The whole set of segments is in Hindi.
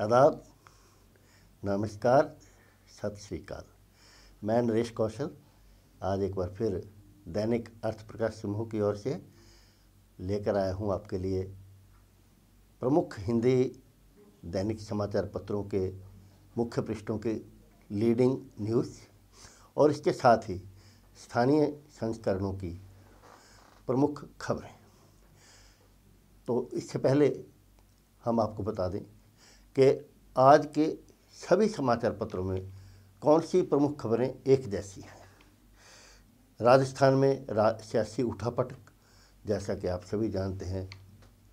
आदाब नमस्कार सत श्रीकाल मैं नरेश कौशल आज एक बार फिर दैनिक अर्थ प्रकाश समूह की ओर से लेकर आया हूं आपके लिए प्रमुख हिंदी दैनिक समाचार पत्रों के मुख्य पृष्ठों के लीडिंग न्यूज़ और इसके साथ ही स्थानीय संस्करणों की प्रमुख खबरें तो इससे पहले हम आपको बता दें कि आज के सभी समाचार पत्रों में कौन सी प्रमुख खबरें एक जैसी हैं राजस्थान में रा, सियासी उठापटक जैसा कि आप सभी जानते हैं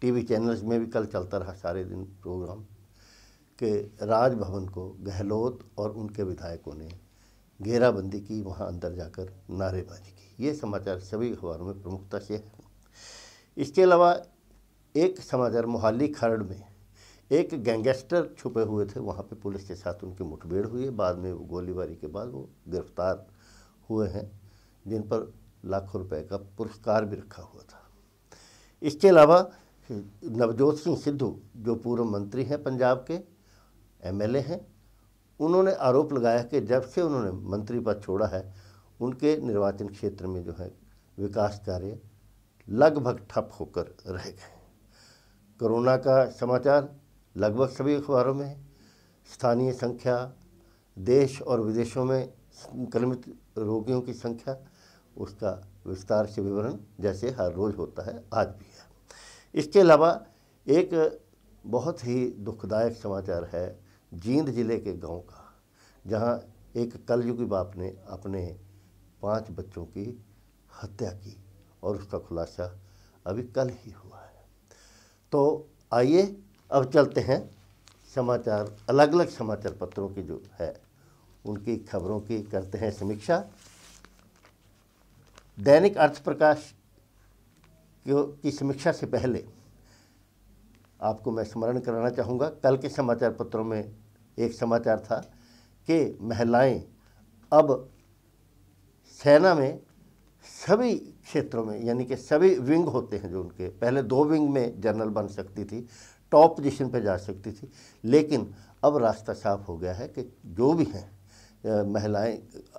टीवी चैनल्स में भी कल चलता रहा सारे दिन प्रोग्राम कि राजभवन को गहलोत और उनके विधायकों ने घेराबंदी की वहाँ अंदर जाकर नारेबाजी की ये समाचार सभी अखबारों में प्रमुखता से है इसके अलावा एक समाचार मोहाली खरड़ में एक गैंगस्टर छुपे हुए थे वहाँ पे पुलिस के साथ उनकी मुठभेड़ हुई है बाद में गोलीबारी के बाद वो गिरफ्तार हुए हैं जिन पर लाखों रुपए का पुरस्कार भी रखा हुआ था इसके अलावा नवजोत सिंह सिद्धू जो पूर्व मंत्री हैं पंजाब के एमएलए हैं उन्होंने आरोप लगाया कि जब से उन्होंने मंत्री पद छोड़ा है उनके निर्वाचन क्षेत्र में जो है विकास कार्य लगभग ठप होकर रह गए कोरोना का समाचार लगभग सभी अखबारों में स्थानीय संख्या देश और विदेशों में संक्रमित रोगियों की संख्या उसका विस्तार से विवरण जैसे हर रोज़ होता है आज भी है इसके अलावा एक बहुत ही दुखदायक समाचार है जींद जिले के गांव का जहां एक कलयुगी बाप ने अपने पांच बच्चों की हत्या की और उसका खुलासा अभी कल ही हुआ है तो आइए अब चलते हैं समाचार अलग अलग समाचार पत्रों की जो है उनकी खबरों की करते हैं समीक्षा दैनिक अर्थ प्रकाश की समीक्षा से पहले आपको मैं स्मरण कराना चाहूँगा कल के समाचार पत्रों में एक समाचार था कि महिलाएं अब सेना में सभी क्षेत्रों में यानी कि सभी विंग होते हैं जो उनके पहले दो विंग में जनरल बन सकती थी टॉप पोजीशन पर जा सकती थी लेकिन अब रास्ता साफ हो गया है कि जो भी हैं महिलाएं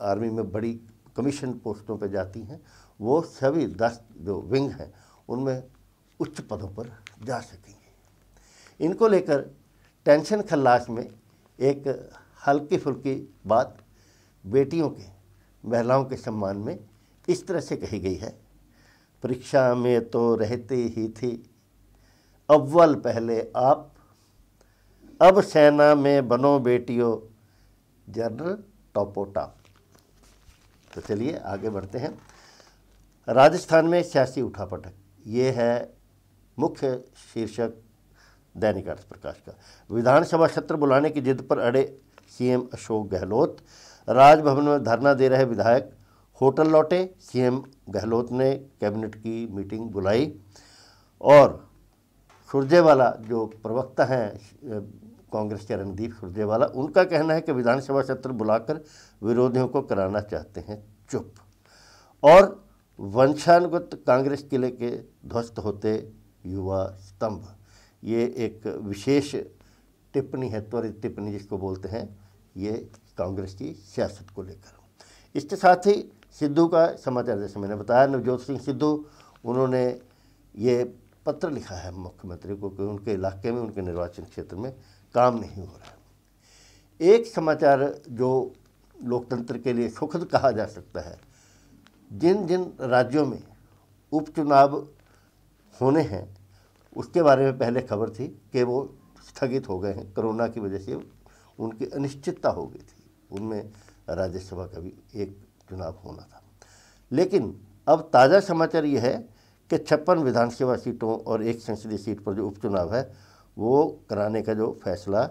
आर्मी में बड़ी कमीशन पोस्टों पर जाती हैं वो सभी दस जो विंग हैं उनमें उच्च पदों पर जा सकेंगे इनको लेकर टेंशन खल्लास में एक हल्की फुल्की बात बेटियों के महिलाओं के सम्मान में इस तरह से कही गई है परीक्षा में तो रहती ही थी अव्वल पहले आप अब सेना में बनो बेटियों जनरल टोपोटा तो चलिए आगे बढ़ते हैं राजस्थान में सियासी उठापटक ये है मुख्य शीर्षक दैनिक अर्थ प्रकाश का विधानसभा सत्र बुलाने की जिद पर अड़े सीएम अशोक गहलोत राजभवन में धरना दे रहे विधायक होटल लौटे सीएम गहलोत ने कैबिनेट की मीटिंग बुलाई और सुरजेवाला जो प्रवक्ता हैं कांग्रेस के रणदीप सुरजेवाला उनका कहना है कि विधानसभा सत्र बुलाकर विरोधियों को कराना चाहते हैं चुप और वंशानुगत कांग्रेस किले के ध्वस्त होते युवा स्तंभ ये एक विशेष टिप्पणी है त्वरित टिप्पणी जिसको बोलते हैं ये कांग्रेस की सियासत को लेकर इसके साथ ही सिद्धू का समाचार जैसे मैंने बताया नवजोत सिंह सिद्धू उन्होंने ये पत्र लिखा है मुख्यमंत्री को कि उनके इलाके में उनके निर्वाचन क्षेत्र में काम नहीं हो रहा है एक समाचार जो लोकतंत्र के लिए सुखद कहा जा सकता है जिन जिन राज्यों में उपचुनाव होने हैं उसके बारे में पहले खबर थी कि वो स्थगित हो गए हैं कोरोना की वजह से उनकी अनिश्चितता हो गई थी उनमें राज्यसभा का भी एक चुनाव होना था लेकिन अब ताज़ा समाचार यह है कि छप्पन विधानसभा सीटों और एक संसदीय सीट पर जो उपचुनाव है वो कराने का जो फैसला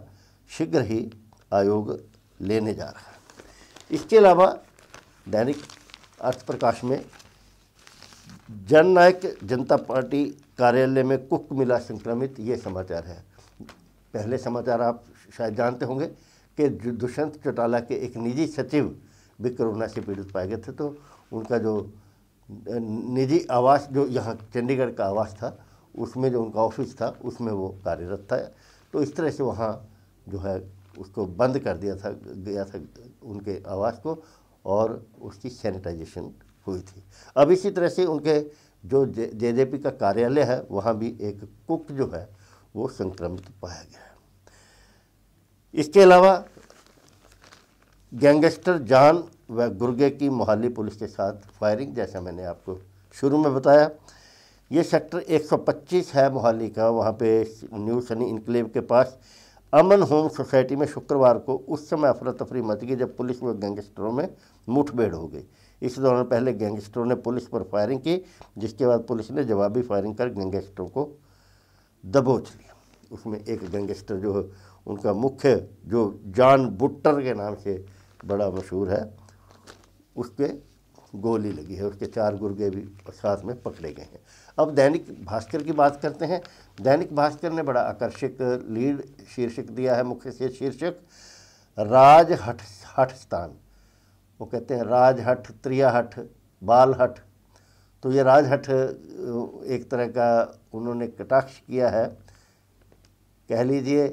शीघ्र ही आयोग लेने जा रहा है इसके अलावा दैनिक अर्थप्रकाश में जननायक जनता पार्टी कार्यालय में कुक मिला संक्रमित ये समाचार है पहले समाचार आप शायद जानते होंगे कि दुष्यंत चौटाला के एक निजी सचिव भी कोरोना से पीड़ित पाए गए थे तो उनका जो निजी आवास जो यहाँ चंडीगढ़ का आवास था उसमें जो उनका ऑफिस था उसमें वो कार्यरत था तो इस तरह से वहाँ जो है उसको बंद कर दिया था गया था उनके आवास को और उसकी सैनिटाइजेशन हुई थी अब इसी तरह से उनके जो जे जे पी का कार्यालय है वहाँ भी एक कुक जो है वो संक्रमित पाया गया इसके अलावा गैंगस्टर जान व गुर्गे की मोहाली पुलिस के साथ फायरिंग जैसा मैंने आपको शुरू में बताया ये सेक्टर 125 है मोहाली का वहाँ पे न्यू सनी इनक्लेव के पास अमन होम सोसाइटी में शुक्रवार को उस समय अफरा तफरी मच गई जब पुलिस व गैंगस्टरों में मुठभेड़ हो गई इस दौरान पहले गैंगस्टरों ने पुलिस पर फायरिंग की जिसके बाद पुलिस ने जवाबी फायरिंग कर गैंगस्टरों को दबोच लिया उसमें एक गैंगस्टर जो उनका मुख्य जो जॉन बुट्टर के नाम से बड़ा मशहूर है उस पर गोली लगी है उसके चार गुर्गे भी साथ में पकड़े गए हैं अब दैनिक भास्कर की बात करते हैं दैनिक भास्कर ने बड़ा आकर्षक लीड शीर्षक दिया है मुख्य से शीर्षक राज हट हट स्थान वो कहते हैं राजहट त्रियाहट बालहठ तो ये राजहट एक तरह का उन्होंने कटाक्ष किया है कह लीजिए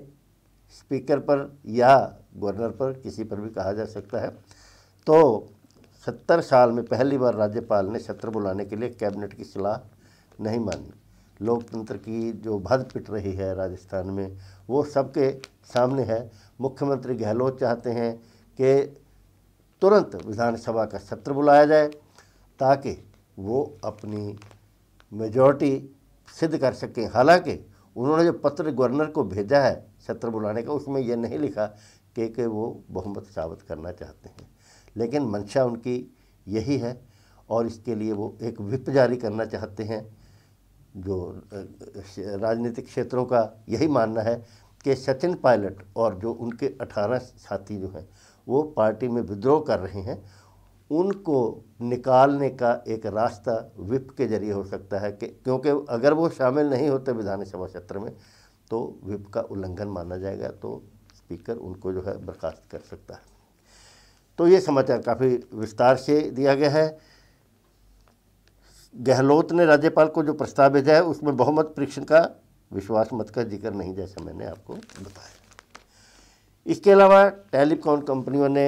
स्पीकर पर या गवर्नर पर किसी पर भी कहा जा सकता है तो सत्तर साल में पहली बार राज्यपाल ने सत्र बुलाने के लिए कैबिनेट की सलाह नहीं मानी लोकतंत्र की जो भद पिट रही है राजस्थान में वो सबके सामने है मुख्यमंत्री गहलोत चाहते हैं कि तुरंत विधानसभा का सत्र बुलाया जाए ताकि वो अपनी मेजॉरिटी सिद्ध कर सकें हालांकि उन्होंने जो पत्र गवर्नर को भेजा है सत्र बुलाने का उसमें यह नहीं लिखा कि कि वो बहुमत साबित करना चाहते हैं लेकिन मंशा उनकी यही है और इसके लिए वो एक विप जारी करना चाहते हैं जो राजनीतिक क्षेत्रों का यही मानना है कि सचिन पायलट और जो उनके 18 साथी जो हैं वो पार्टी में विद्रोह कर रहे हैं उनको निकालने का एक रास्ता विप के जरिए हो सकता है कि क्योंकि अगर वो शामिल नहीं होते विधानसभा क्षेत्र में तो विप का उल्लंघन माना जाएगा तो स्पीकर उनको जो है बर्खास्त कर सकता है तो ये समाचार काफ़ी विस्तार से दिया गया है गहलोत ने राज्यपाल को जो प्रस्ताव भेजा है उसमें बहुमत परीक्षण का विश्वास मत का जिक्र नहीं जैसा मैंने आपको बताया इसके अलावा टेलीकॉम कंपनियों ने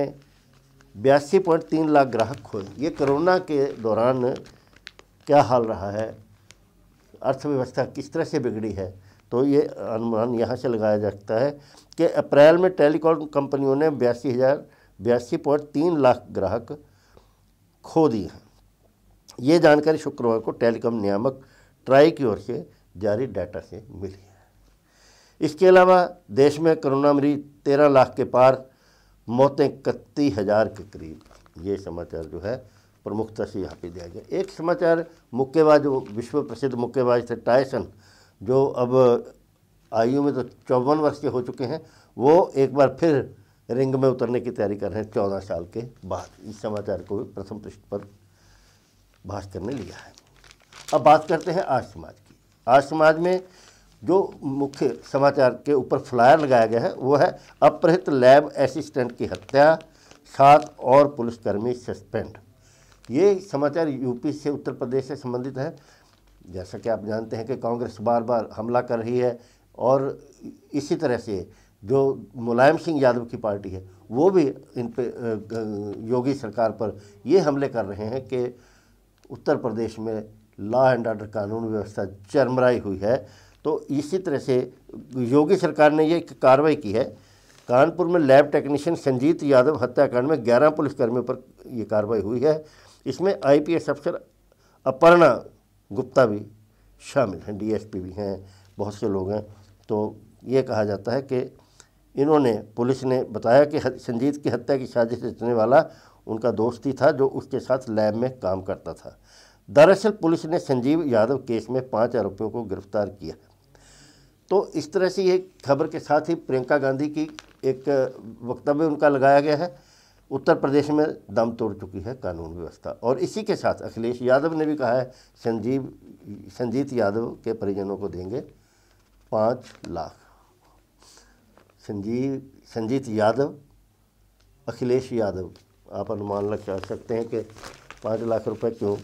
बयासी पॉइंट तीन लाख ग्राहक खोए ये कोरोना के दौरान क्या हाल रहा है अर्थव्यवस्था किस तरह से बिगड़ी है तो ये अनुमान यहाँ से लगाया जा सकता है कि अप्रैल में टेलीकॉम कंपनियों ने बयासी हज़ार बयासी पॉइंट तीन लाख ग्राहक खो दिए हैं ये जानकारी शुक्रवार को टेलीकॉम नियामक ट्राई की ओर से जारी डाटा से मिली है इसके अलावा देश में कोरोना मरीज तेरह लाख के पार मौतें इकतीस हज़ार के करीब ये समाचार जो है प्रमुखता से यहाँ पे दिया गया एक समाचार मुक्केबाज विश्व प्रसिद्ध मुक्केबाज थे टायसन जो अब आयु में तो चौवन वर्ष के हो चुके हैं वो एक बार फिर रिंग में उतरने की तैयारी कर रहे हैं चौदह साल के बाद इस समाचार को भी प्रथम पृष्ठ पर भास्कर ने लिया है अब बात करते हैं आज समाज की आज समाज में जो मुख्य समाचार के ऊपर फ्लायर लगाया गया है वो है अपहृत लैब असिस्टेंट की हत्या सात और पुलिसकर्मी सस्पेंड ये समाचार यूपी से उत्तर प्रदेश से संबंधित है जैसा कि आप जानते हैं कि कांग्रेस बार बार हमला कर रही है और इसी तरह से जो मुलायम सिंह यादव की पार्टी है वो भी इन पे योगी सरकार पर ये हमले कर रहे हैं कि उत्तर प्रदेश में लॉ एंड ऑर्डर कानून व्यवस्था चरमराई हुई है तो इसी तरह से योगी सरकार ने ये कार्रवाई की है कानपुर में लैब टेक्नीशियन संजीत यादव हत्याकांड में 11 पुलिसकर्मियों पर यह कार्रवाई हुई है इसमें आईपीएस अफसर अपर्णा गुप्ता भी शामिल हैं डीएसपी भी हैं बहुत से लोग हैं तो ये कहा जाता है कि इन्होंने पुलिस ने बताया कि संजीत की हत्या की साजिश रचने वाला उनका दोस्ती था जो उसके साथ लैब में काम करता था दरअसल पुलिस ने संजीव यादव केस में पाँच आरोपियों को गिरफ्तार किया तो इस तरह से ये खबर के साथ ही प्रियंका गांधी की एक वक्तव्य उनका लगाया गया है उत्तर प्रदेश में दम तोड़ चुकी है कानून व्यवस्था और इसी के साथ अखिलेश यादव ने भी कहा है संजीव संजीत यादव के परिजनों को देंगे पाँच लाख संजीव संजीत यादव अखिलेश यादव आप अनुमान लगा सकते हैं कि पाँच लाख रुपए क्यों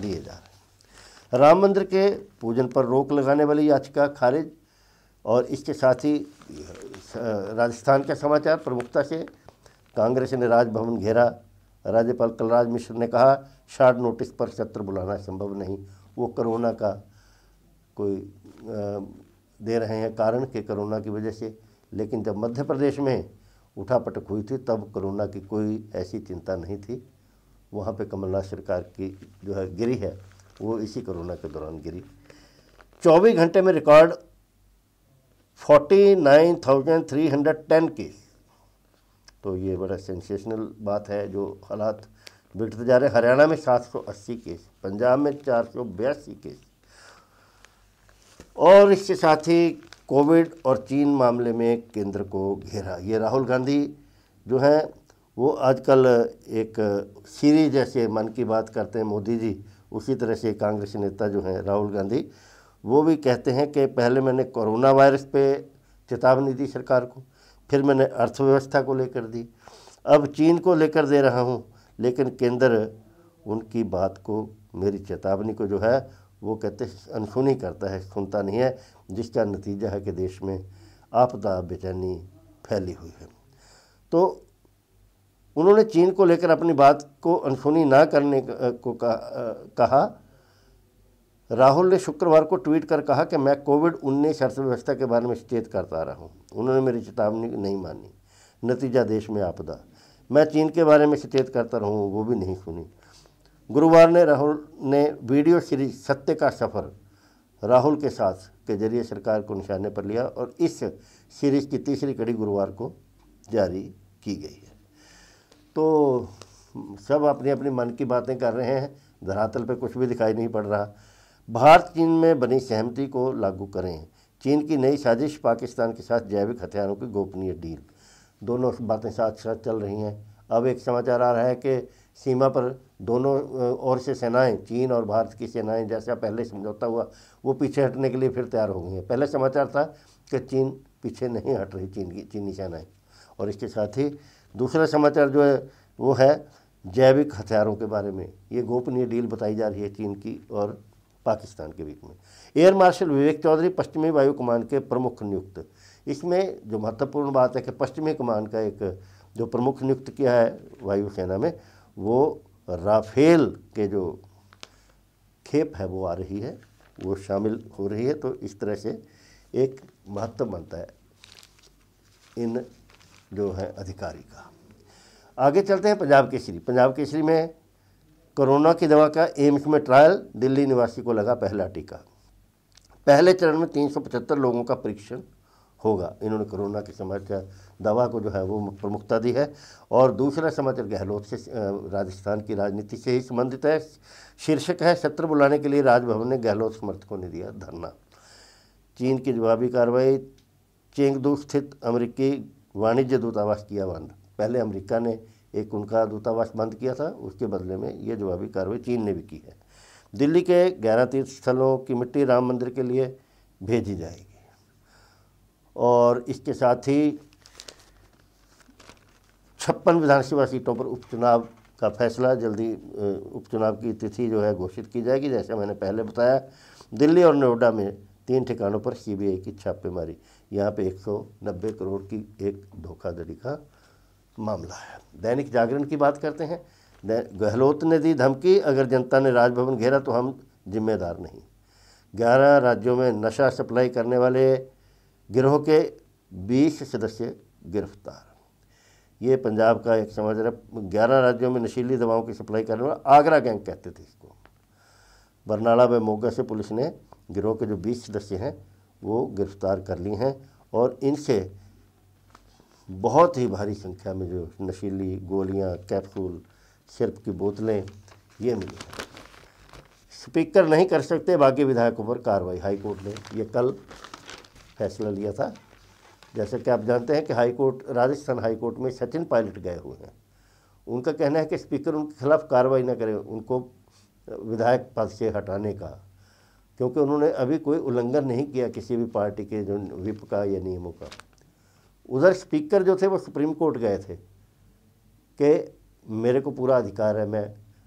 दिए जा रहे हैं राम मंदिर के पूजन पर रोक लगाने वाली याचिका खारिज और इसके साथ ही राजस्थान का समाचार प्रमुखता से कांग्रेस ने राजभवन घेरा राज्यपाल कलराज मिश्र ने कहा शार्ट नोटिस पर सत्र बुलाना संभव नहीं वो कोरोना का कोई दे रहे हैं कारण कि कोरोना की वजह से लेकिन जब मध्य प्रदेश में उठापटक हुई थी तब कोरोना की कोई ऐसी चिंता नहीं थी वहाँ पे कमलनाथ सरकार की जो है गिरी है वो इसी कोरोना के दौरान गिरी 24 घंटे में रिकॉर्ड 49,310 केस तो ये बड़ा सेंसेशनल बात है जो हालात बिगड़ते जा रहे हैं हरियाणा में 780 केस पंजाब में चार केस और इसके साथ ही कोविड और चीन मामले में केंद्र को घेरा ये राहुल गांधी जो हैं वो आजकल एक सीरीज जैसे मन की बात करते हैं मोदी जी उसी तरह से कांग्रेस नेता जो हैं राहुल गांधी वो भी कहते हैं कि पहले मैंने कोरोना वायरस पे चेतावनी दी सरकार को फिर मैंने अर्थव्यवस्था को लेकर दी अब चीन को लेकर दे रहा हूँ लेकिन केंद्र उनकी बात को मेरी चेतावनी को जो है वो कहते अनसुनी करता है सुनता नहीं है जिसका नतीजा है कि देश में आपदा बेचैनी फैली हुई है तो उन्होंने चीन को लेकर अपनी बात को अनसुनी ना करने को कहा राहुल ने शुक्रवार को ट्वीट कर कहा कि मैं कोविड उन्नीस अर्थव्यवस्था के बारे में सचेत करता रहा हूँ उन्होंने मेरी चेतावनी नहीं मानी नतीजा देश में आपदा मैं चीन के बारे में सचेत करता रहूँ वो भी नहीं सुनी गुरुवार ने राहुल ने वीडियो सीरीज सत्य का सफ़र राहुल के साथ के जरिए सरकार को निशाने पर लिया और इस सीरीज की तीसरी कड़ी गुरुवार को जारी की गई है तो सब अपनी अपनी मन की बातें कर रहे हैं धरातल पर कुछ भी दिखाई नहीं पड़ रहा भारत चीन में बनी सहमति को लागू करें चीन की नई साजिश पाकिस्तान के साथ जैविक हथियारों की गोपनीय डील दोनों बातें साथ साथ चल रही हैं अब एक समाचार आ रहा है कि सीमा पर दोनों ओर से सेनाएं चीन और भारत की सेनाएं जैसा पहले समझौता हुआ वो पीछे हटने के लिए फिर तैयार हो गई हैं पहले समाचार था कि चीन पीछे नहीं हट रही चीन की चीनी सेनाएं और इसके साथ ही दूसरा समाचार जो है वो है जैविक हथियारों के बारे में ये गोपनीय डील बताई जा रही है चीन की और पाकिस्तान के बीच में एयर मार्शल विवेक चौधरी पश्चिमी वायु कमान के प्रमुख नियुक्त इसमें जो महत्वपूर्ण बात है कि पश्चिमी कमान का एक जो प्रमुख नियुक्त किया है वायुसेना में वो राफेल के जो खेप है वो आ रही है वो शामिल हो रही है तो इस तरह से एक महत्व बनता है इन जो है अधिकारी का आगे चलते हैं पंजाब केसरी पंजाब केसरी में कोरोना की दवा का एम्स में ट्रायल दिल्ली निवासी को लगा पहला टीका पहले चरण में 375 लोगों का परीक्षण होगा इन्होंने कोरोना की समाचार दवा को जो है वो प्रमुखता दी है और दूसरा समाचार गहलोत से राजस्थान की राजनीति से ही संबंधित है शीर्षक है सत्र बुलाने के लिए राजभवन ने गहलोत समर्थकों ने दिया धरना चीन की जवाबी कार्रवाई चेंगदू स्थित अमरीकी वाणिज्य दूतावास किया बंद पहले अमरीका ने एक उनका दूतावास बंद किया था उसके बदले में ये जवाबी कार्रवाई चीन ने भी की है दिल्ली के ग्यारह तीर्थ स्थलों की मिट्टी राम मंदिर के लिए भेजी जाएगी और इसके साथ ही छप्पन विधानसभा सीटों पर उपचुनाव का फैसला जल्दी उपचुनाव की तिथि जो है घोषित की जाएगी जैसे मैंने पहले बताया दिल्ली और नोएडा में तीन ठिकानों पर सीबीआई की छापेमारी यहाँ पे 190 करोड़ की एक धोखाधड़ी का मामला है दैनिक जागरण की बात करते हैं गहलोत ने दी धमकी अगर जनता ने राजभवन घेरा तो हम जिम्मेदार नहीं ग्यारह राज्यों में नशा सप्लाई करने वाले गिरोह के 20 सदस्य गिरफ्तार ये पंजाब का एक समझ रहा ग्यारह राज्यों में नशीली दवाओं की सप्लाई करने वाला आगरा गैंग कहते थे इसको बरनाला में मोगा से पुलिस ने गिरोह के जो बीस सदस्य हैं वो गिरफ्तार कर लिए हैं और इनसे बहुत ही भारी संख्या में जो नशीली गोलियां कैप्सूल सिर्फ की बोतलें ये मिली हैं स्पीकर नहीं कर सकते बाकी विधायकों पर कार्रवाई हाईकोर्ट ने ये कल फैसला लिया था जैसे कि आप जानते हैं कि high court Rajasthan high court में सचिन पायलट गए हुए हैं उनका कहना है कि स्पीकर उनके खिलाफ कार्रवाई न करें उनको विधायक पद से हटाने का क्योंकि उन्होंने अभी कोई उल्लंघन नहीं किया किसी भी पार्टी के जो विप का या नियमों का उधर स्पीकर जो थे वो सुप्रीम कोर्ट गए थे कि मेरे को पूरा अधिकार है मैं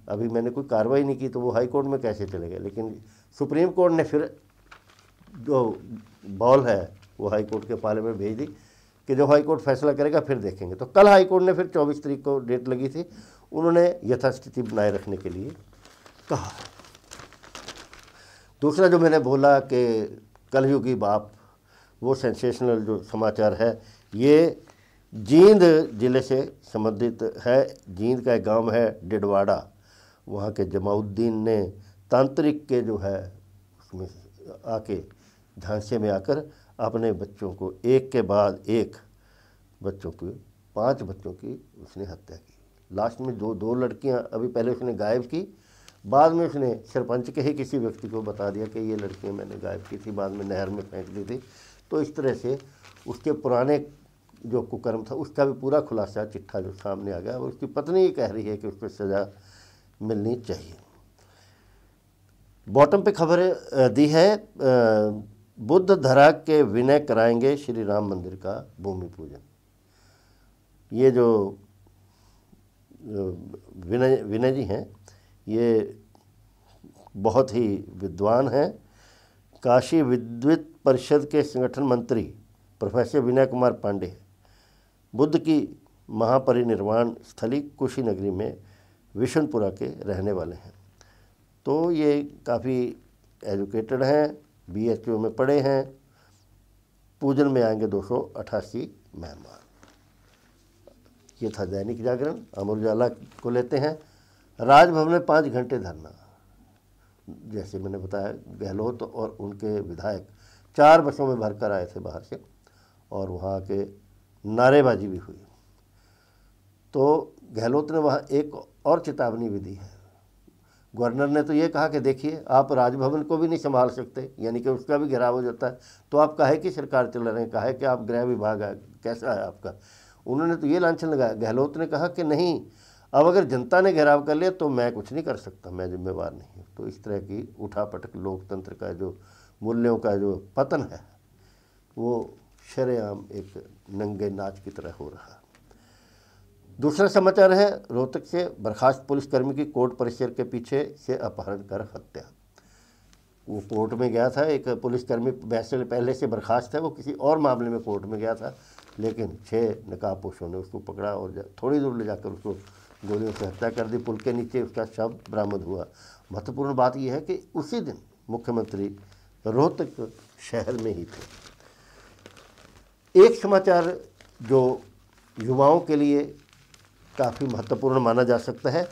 अभी मैंने कोई कार्रवाई नहीं की तो वो हाई कोर्ट में कैसे चले गए लेकिन सुप्रीम कोर्ट ने फिर जो बॉल है वो हाई कोर्ट के पाले में भेज दी कि जो हाई कोर्ट फैसला करेगा फिर देखेंगे तो कल हाई कोर्ट ने फिर 24 तारीख को डेट लगी थी उन्होंने यथास्थिति बनाए रखने के लिए कहा दूसरा जो मैंने बोला कि कलयुगी बाप वो सेंसेशनल जो समाचार है ये जींद ज़िले से संबंधित है जींद का एक गांव है डिडवाड़ा वहाँ के जमाउद्दीन ने तांत्रिक के जो है उसमें आके ढांचे में आकर अपने बच्चों को एक के बाद एक बच्चों को पांच बच्चों की उसने हत्या की लास्ट में दो दो लड़कियां अभी पहले उसने गायब की बाद में उसने सरपंच के ही किसी व्यक्ति को बता दिया कि ये लड़कियां मैंने गायब की थी बाद में नहर में फेंक दी थी तो इस तरह से उसके पुराने जो कुकर्म था उसका भी पूरा खुलासा चिट्ठा जो सामने आ गया और उसकी पत्नी ये कह रही है कि उस पर सज़ा मिलनी चाहिए बॉटम पे खबर दी है बुद्ध धरा के विनय कराएंगे श्री राम मंदिर का भूमि पूजन ये जो विनय विनय जी हैं ये बहुत ही विद्वान हैं काशी विद्युत परिषद के संगठन मंत्री प्रोफेसर विनय कुमार पांडे बुद्ध की महापरिनिर्वाण स्थली कुशीनगरी में विशनपुरा के रहने वाले हैं तो ये काफ़ी एजुकेटेड हैं बीएचयू में पड़े हैं पूजन में आएंगे दो सौ मेहमान ये था दैनिक जागरण अमर उजाला को लेते हैं राजभवन में पाँच घंटे धरना जैसे मैंने बताया गहलोत और उनके विधायक चार बसों में भरकर आए थे बाहर से और वहाँ के नारेबाजी भी हुई तो गहलोत ने वहाँ एक और चेतावनी भी दी है गवर्नर ने तो ये कहा कि देखिए आप राजभवन को भी नहीं संभाल सकते यानी कि उसका भी घेराव हो जाता है तो आप कहे कि सरकार चला रहे हैं कहे कि आप गृह विभाग है कैसा है आपका उन्होंने तो ये लाछन लगाया गहलोत ने कहा कि नहीं अब अगर जनता ने घेराव कर लिया तो मैं कुछ नहीं कर सकता मैं जिम्मेवार नहीं हूँ तो इस तरह की उठापटक लोकतंत्र का जो मूल्यों का जो पतन है वो शरेआम एक नंगे नाच की तरह हो रहा है दूसरा समाचार है रोहतक से बर्खास्त पुलिसकर्मी की कोर्ट परिसर के पीछे से अपहरण कर हत्या वो कोर्ट में गया था एक पुलिसकर्मी वैसे पहले से बर्खास्त है वो किसी और मामले में कोर्ट में गया था लेकिन छः नकाबपोशों ने उसको पकड़ा और थोड़ी दूर ले जाकर उसको गोलियों से हत्या कर दी पुल के नीचे उसका शव बरामद हुआ महत्वपूर्ण बात यह है कि उसी दिन मुख्यमंत्री रोहतक शहर में ही थे एक समाचार जो युवाओं के लिए काफ़ी महत्वपूर्ण माना जा सकता है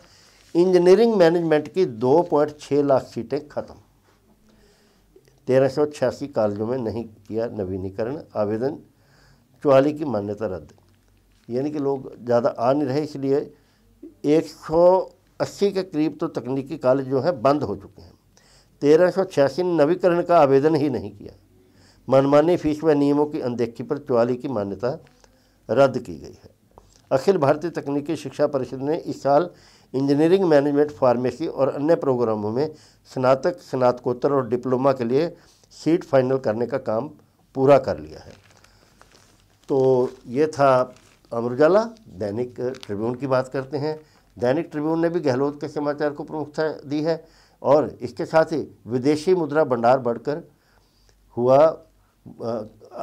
इंजीनियरिंग मैनेजमेंट की दो पॉइंट छः लाख सीटें खत्म तेरह सौ छियासी कॉलेजों में नहीं किया नवीनीकरण आवेदन चौली की मान्यता रद्द यानी कि लोग ज़्यादा आ नहीं रहे इसलिए 180 के करीब तो तकनीकी कॉलेज जो हैं बंद हो चुके हैं तेरह सौ छियासी ने नवीकरण का आवेदन ही नहीं किया मनमानी फीस व नियमों की अनदेखी पर चौली की मान्यता रद्द की गई है अखिल भारतीय तकनीकी शिक्षा परिषद ने इस साल इंजीनियरिंग मैनेजमेंट फार्मेसी और अन्य प्रोग्रामों में स्नातक स्नातकोत्तर और डिप्लोमा के लिए सीट फाइनल करने का काम पूरा कर लिया है तो ये था अमर उजाला दैनिक ट्रिब्यून की बात करते हैं दैनिक ट्रिब्यून ने भी गहलोत के समाचार को प्रमुखता दी है और इसके साथ ही विदेशी मुद्रा भंडार बढ़कर हुआ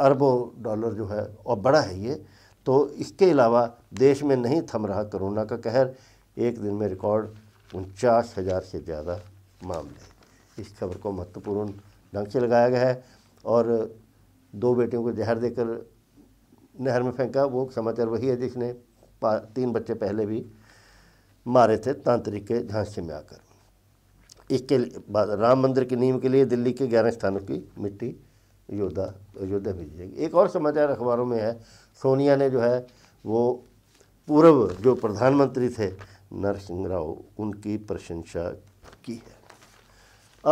अरबों डॉलर जो है और बड़ा है ये तो इसके अलावा देश में नहीं थम रहा कोरोना का कहर एक दिन में रिकॉर्ड उनचास हज़ार से ज़्यादा मामले इस खबर को महत्वपूर्ण ढंग से लगाया गया है और दो बेटियों को जहर देकर नहर में फेंका वो समाचार वही है जिसने तीन बच्चे पहले भी मारे थे तांत्रिक के झांसे में आकर इसके बाद राम मंदिर की नींव के लिए दिल्ली के ग्यारह स्थानों की मिट्टी योद्धा अयोध्या भेजी जाएगी एक और समाचार अखबारों में है सोनिया ने जो है वो पूर्व जो प्रधानमंत्री थे नरसिंह राव उनकी प्रशंसा की है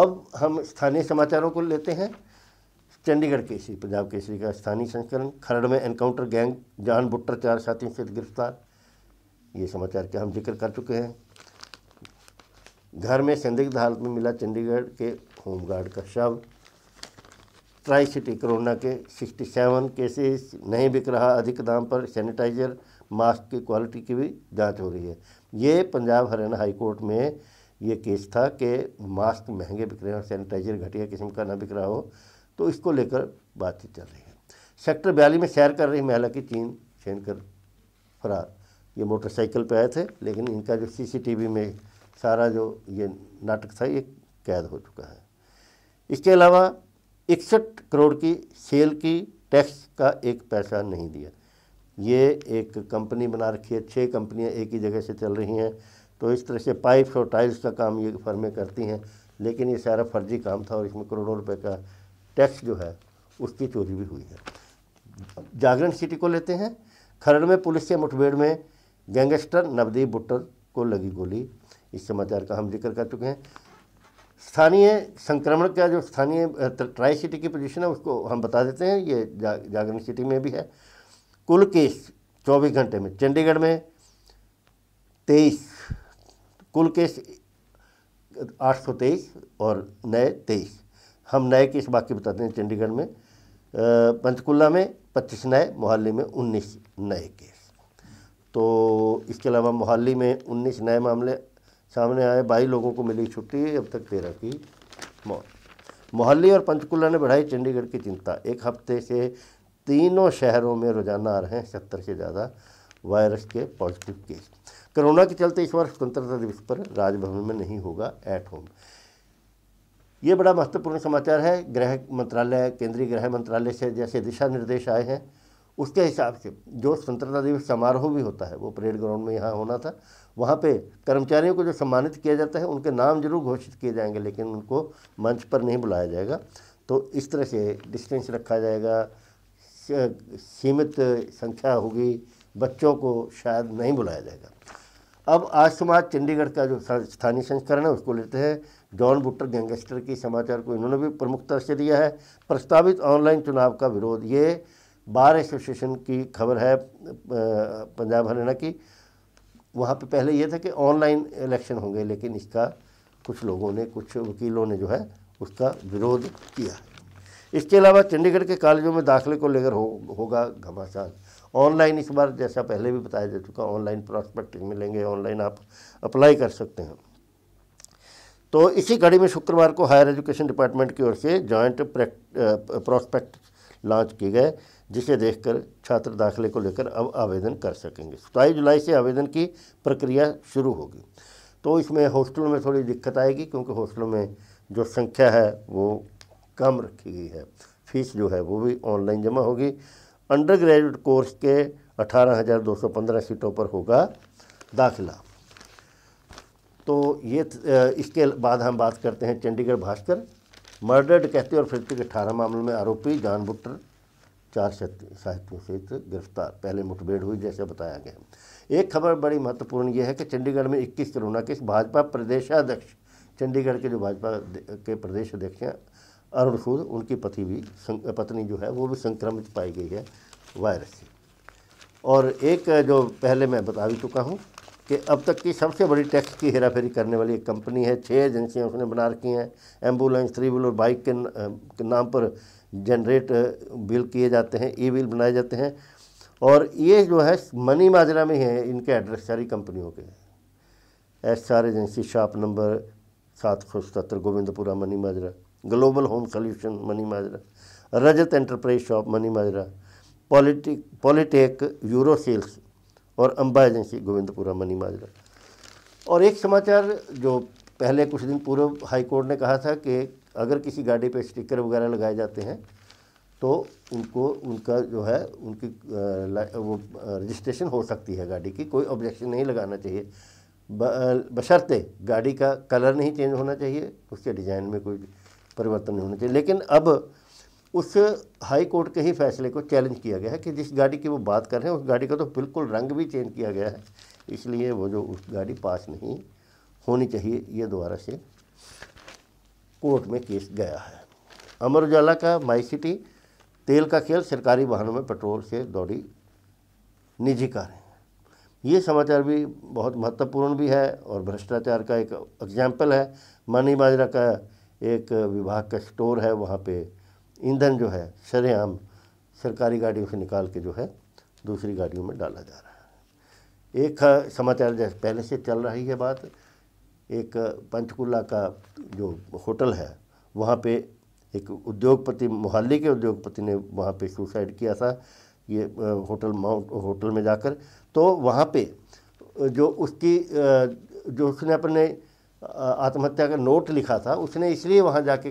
अब हम स्थानीय समाचारों को लेते हैं चंडीगढ़ केसरी पंजाब केसरी का स्थानीय संस्करण खरड़ में एनकाउंटर गैंग जान बुट्टर चार साथियों से गिरफ्तार ये समाचार का हम जिक्र कर चुके हैं घर में संदिग्ध हालत में मिला चंडीगढ़ के होमगार्ड का शव ट्राई सिटी कोरोना के 67 केसेस नहीं बिक रहा अधिक दाम पर सैनिटाइजर मास्क की क्वालिटी की भी जांच हो रही है ये पंजाब हरियाणा हाईकोर्ट में ये केस था कि मास्क महंगे बिक रहे हैं और सैनिटाइजर घटिया किस्म का ना बिक रहा हो तो इसको लेकर बातचीत चल रही है सेक्टर बयाली में सैर कर रही महिला की चीन छीन कर फरार ये मोटरसाइकिल पर आए थे लेकिन इनका जो सीसीटीवी में सारा जो ये नाटक था ये कैद हो चुका है इसके अलावा इकसठ करोड़ की सेल की टैक्स का एक पैसा नहीं दिया ये एक कंपनी बना रखी है छः कंपनियां एक ही जगह से चल रही हैं तो इस तरह से पाइप्स और टाइल्स का काम ये फर्में करती हैं लेकिन ये सारा फर्जी काम था और इसमें करोड़ों रुपए का टैक्स जो है उसकी चोरी भी हुई है जागरण सिटी को लेते हैं खरड़ में पुलिस के मुठभेड़ में गैंगस्टर नवदीप बुट्टर को लगी गोली इस समाचार का हम जिक्र कर चुके हैं स्थानीय संक्रमण का जो स्थानीय ट्राई सिटी की पोजीशन है उसको हम बता देते हैं ये जा, जागरण सिटी में भी है कुल केस 24 घंटे में चंडीगढ़ में 23 कुल केस 823 और नए 23 हम नए केस बाकी बताते हैं चंडीगढ़ में पंचकुला में 25 नए मोहाली में 19 नए केस तो इसके अलावा मोहाली में 19 नए मामले सामने आए बाईस लोगों को मिली छुट्टी अब तक तेरह की मौत मोहल्ली और पंचकुला ने बढ़ाई चंडीगढ़ की चिंता एक हफ्ते से तीनों शहरों में रोजाना आ रहे हैं सत्तर से ज़्यादा वायरस के पॉजिटिव केस कोरोना के चलते इस वर्ष स्वतंत्रता दिवस पर राजभवन में नहीं होगा एट होम ये बड़ा महत्वपूर्ण समाचार है गृह मंत्रालय केंद्रीय गृह मंत्रालय से जैसे दिशा निर्देश आए हैं उसके हिसाब से जो स्वतंत्रता दिवस समारोह भी होता है वो परेड ग्राउंड में यहाँ होना था वहाँ पे कर्मचारियों को जो सम्मानित किया जाता है उनके नाम जरूर घोषित किए जाएंगे लेकिन उनको मंच पर नहीं बुलाया जाएगा तो इस तरह से डिस्टेंस रखा जाएगा सीमित संख्या होगी बच्चों को शायद नहीं बुलाया जाएगा अब आज समाज चंडीगढ़ का जो स्थानीय संस्करण है उसको लेते हैं जॉन बुट्टर गैंगस्टर की समाचार को इन्होंने भी प्रमुखता से दिया है प्रस्तावित ऑनलाइन चुनाव का विरोध ये बार एसोसिएशन की खबर है पंजाब हरियाणा की वहाँ पे पहले ये था कि ऑनलाइन इलेक्शन होंगे लेकिन इसका कुछ लोगों ने कुछ वकीलों ने जो है उसका विरोध किया इसके अलावा चंडीगढ़ के कॉलेजों में दाखिले को लेकर हो, होगा घमासान ऑनलाइन इस बार जैसा पहले भी बताया जा चुका ऑनलाइन प्रॉस्पेक्ट मिलेंगे ऑनलाइन आप अप्लाई कर सकते हैं तो इसी कड़ी में शुक्रवार को हायर एजुकेशन डिपार्टमेंट की ओर से जॉइंट प्रॉस्पेक्ट लॉन्च किए गए जिसे देखकर छात्र दाखिले को लेकर अब आवेदन कर सकेंगे सताईस जुलाई से आवेदन की प्रक्रिया शुरू होगी तो इसमें हॉस्टलों में थोड़ी दिक्कत आएगी क्योंकि हॉस्टलों में जो संख्या है वो कम रखी गई है फीस जो है वो भी ऑनलाइन जमा होगी अंडर ग्रेजुएट कोर्स के 18,215 सीटों पर होगा दाखिला तो ये इसके बाद हम बात करते हैं चंडीगढ़ भास्कर मर्डर्ड कहते और फिर तो अठारह मामलों में आरोपी जान बुटर चार साहित्यों से गिरफ्तार पहले मुठभेड़ हुई जैसे बताया गया एक खबर बड़ी महत्वपूर्ण यह है कि चंडीगढ़ में 21 कोरोना के भाजपा प्रदेशाध्यक्ष चंडीगढ़ के जो भाजपा के प्रदेश अध्यक्ष हैं अरुण सूद उनकी पति भी पत्नी जो है वो भी संक्रमित पाई गई है वायरस से और एक जो पहले मैं बता भी चुका हूँ कि अब तक की सबसे बड़ी टैक्स की हेराफेरी करने वाली एक कंपनी है छः एजेंसियाँ उसने बना रखी हैं एम्बुलेंस थ्री व्हीलर बाइक के नाम पर जनरेट बिल uh, किए जाते हैं ई बिल बनाए जाते हैं और ये जो है मनी माजरा में है इनके एड्रेस सारी कंपनियों के S R agency shop number सात सौ सतर Govindpura Mani Majra global home solution Mani Majra Rajat enterprise shop Mani Majra politic polytech euro sales और अम्बा एजेंसी गोविंदपुरा मनी माजरा और एक समाचार जो पहले कुछ दिन पूर्व हाई कोर्ट ने कहा था कि अगर किसी गाड़ी पे स्टिकर वगैरह लगाए जाते हैं तो उनको उनका जो है उनकी वो रजिस्ट्रेशन हो सकती है गाड़ी की कोई ऑब्जेक्शन नहीं लगाना चाहिए बशर्ते गाड़ी का कलर नहीं चेंज होना चाहिए उसके डिज़ाइन में कोई परिवर्तन नहीं होना चाहिए लेकिन अब उस हाई कोर्ट के ही फैसले को चैलेंज किया गया है कि जिस गाड़ी की वो बात कर रहे हैं उस गाड़ी का तो बिल्कुल रंग भी चेंज किया गया है इसलिए वो जो उस गाड़ी पास नहीं होनी चाहिए ये दोबारा से कोर्ट में केस गया है अमर उजाला का माई सिटी तेल का खेल सरकारी वाहनों में पेट्रोल से दौड़ी निजी कारें ये समाचार भी बहुत महत्वपूर्ण भी है और भ्रष्टाचार का एक एग्जाम्पल है मनी बाजरा का एक विभाग का स्टोर है वहाँ पे ईंधन जो है सरेआम सरकारी गाड़ियों से निकाल के जो है दूसरी गाड़ियों में डाला जा रहा है एक समाचार जैसे पहले से चल रही है बात एक पंचकूला का जो होटल है वहाँ पे एक उद्योगपति मोहाली के उद्योगपति ने वहाँ पे सुसाइड किया था ये होटल माउंट होटल में जाकर तो वहाँ पे जो उसकी जो उसने अपने आत्महत्या का नोट लिखा था उसने इसलिए वहाँ जाके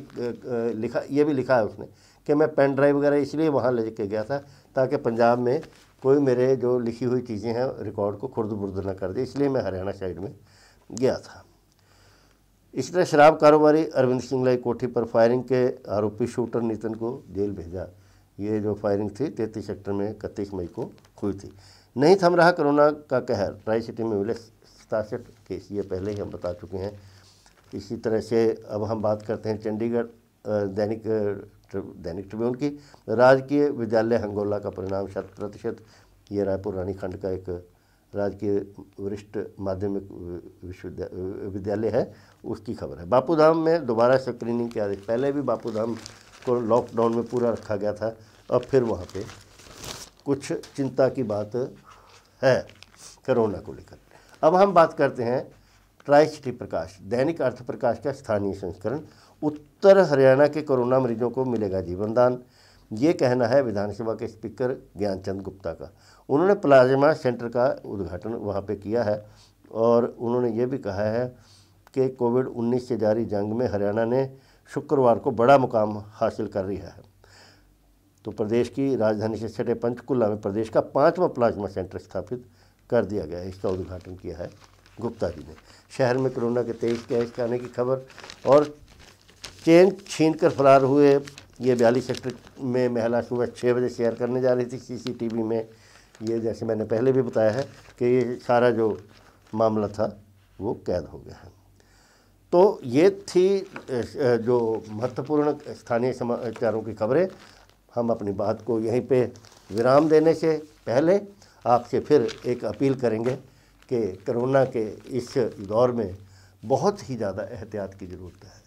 लिखा ये भी लिखा है उसने कि मैं पेन ड्राइव वगैरह इसलिए वहाँ ले के गया था ताकि पंजाब में कोई मेरे जो लिखी हुई चीज़ें हैं रिकॉर्ड को खुर्द बुर्द ना कर दे इसलिए मैं हरियाणा साइड में गया था इसी तरह शराब कारोबारी अरविंद सिंह लाई कोठी पर फायरिंग के आरोपी शूटर नितिन को जेल भेजा ये जो फायरिंग थी तैतीस सेक्टर में इकतीस मई को हुई थी नहीं थम रहा कोरोना का कहर ट्राई सिटी में मिले सतासठ केस ये पहले ही हम बता चुके हैं इसी तरह से अब हम बात करते हैं चंडीगढ़ दैनिक दैनिक ट्रिब्यून की राजकीय विद्यालय हंगोला का परिणाम शत प्रतिशत ये रायपुर रानीखंड का एक राजकीय वरिष्ठ माध्यमिक विश्वविद्यालय विद्यालय है उसकी खबर है बापूधाम में दोबारा स्क्रीनिंग के आदेश पहले भी बापूधाम को लॉकडाउन में पूरा रखा गया था अब फिर वहाँ पे कुछ चिंता की बात है कोरोना को लेकर अब हम बात करते हैं सिटी प्रकाश दैनिक अर्थ प्रकाश का स्थानीय संस्करण उत्तर हरियाणा के कोरोना मरीजों को मिलेगा जीवनदान ये कहना है विधानसभा के स्पीकर ज्ञानचंद गुप्ता का उन्होंने प्लाज्मा सेंटर का उद्घाटन वहाँ पे किया है और उन्होंने ये भी कहा है कि कोविड 19 से जारी जंग में हरियाणा ने शुक्रवार को बड़ा मुकाम हासिल कर लिया है तो प्रदेश की राजधानी से सटे पंचकुला में प्रदेश का पाँचवा प्लाज्मा सेंटर स्थापित कर दिया गया है इसका उद्घाटन किया है गुप्ता जी ने शहर में कोरोना के तेईस कैश के आने की खबर और चेन छीन कर फरार हुए ये बयालीस सेक्टर में महिला सुबह छः बजे शेयर करने जा रही थी सीसीटीवी में ये जैसे मैंने पहले भी बताया है कि ये सारा जो मामला था वो कैद हो गया है तो ये थी जो महत्वपूर्ण स्थानीय समाचारों की खबरें हम अपनी बात को यहीं पे विराम देने से पहले आपसे फिर एक अपील करेंगे कि कोरोना के इस दौर में बहुत ही ज़्यादा एहतियात की ज़रूरत है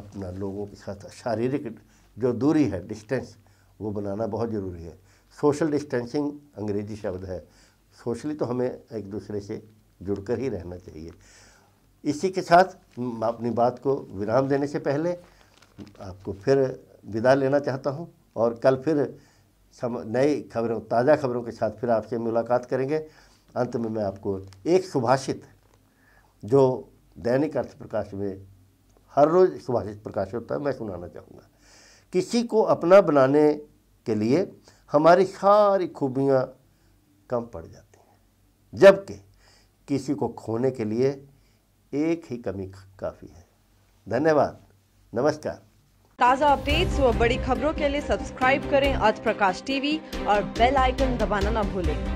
अपना लोगों के साथ शारीरिक जो दूरी है डिस्टेंस वो बनाना बहुत ज़रूरी है सोशल डिस्टेंसिंग अंग्रेजी शब्द है सोशली तो हमें एक दूसरे से जुड़कर ही रहना चाहिए इसी के साथ अपनी बात को विराम देने से पहले आपको फिर विदा लेना चाहता हूँ और कल फिर नई खबरों ताज़ा खबरों के साथ फिर आपसे मुलाकात करेंगे अंत में मैं आपको एक सुभाषित जो दैनिक अर्थ प्रकाश में हर रोज़ सुभाषित प्रकाश होता है मैं सुनाना चाहूँगा किसी को अपना बनाने के लिए हमारी सारी खूबियाँ कम पड़ जाती हैं जबकि किसी को खोने के लिए एक ही कमी काफ़ी है धन्यवाद नमस्कार ताज़ा अपडेट्स व बड़ी खबरों के लिए सब्सक्राइब करें आज प्रकाश टीवी और बेल आइकन दबाना ना भूलें